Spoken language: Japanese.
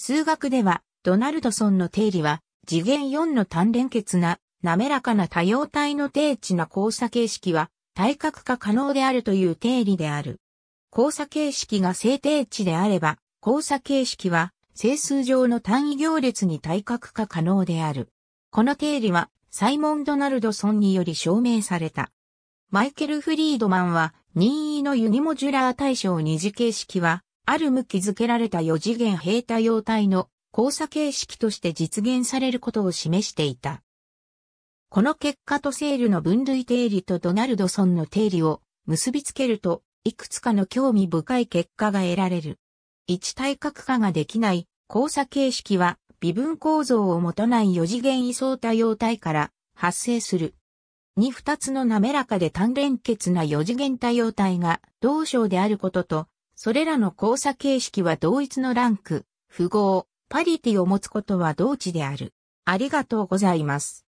数学では、ドナルドソンの定理は、次元4の単連結な、滑らかな多様体の定値な交差形式は、対角化可能であるという定理である。交差形式が正定値であれば、交差形式は、整数上の単位行列に対角化可能である。この定理は、サイモン・ドナルドソンにより証明された。マイケル・フリードマンは、任意のユニモジュラー対象二次形式は、ある向きづけられた4次元平太様体の交差形式として実現されることを示していた。この結果とセールの分類定理とドナルドソンの定理を結びつけると、いくつかの興味深い結果が得られる。一体格化ができない交差形式は微分構造をもとない4次元位相多様体から発生する。に二つの滑らかで単連結な4次元多様体が同章であることとそれらの交差形式は同一のランク、符号、パリティを持つことは同値である。ありがとうございます。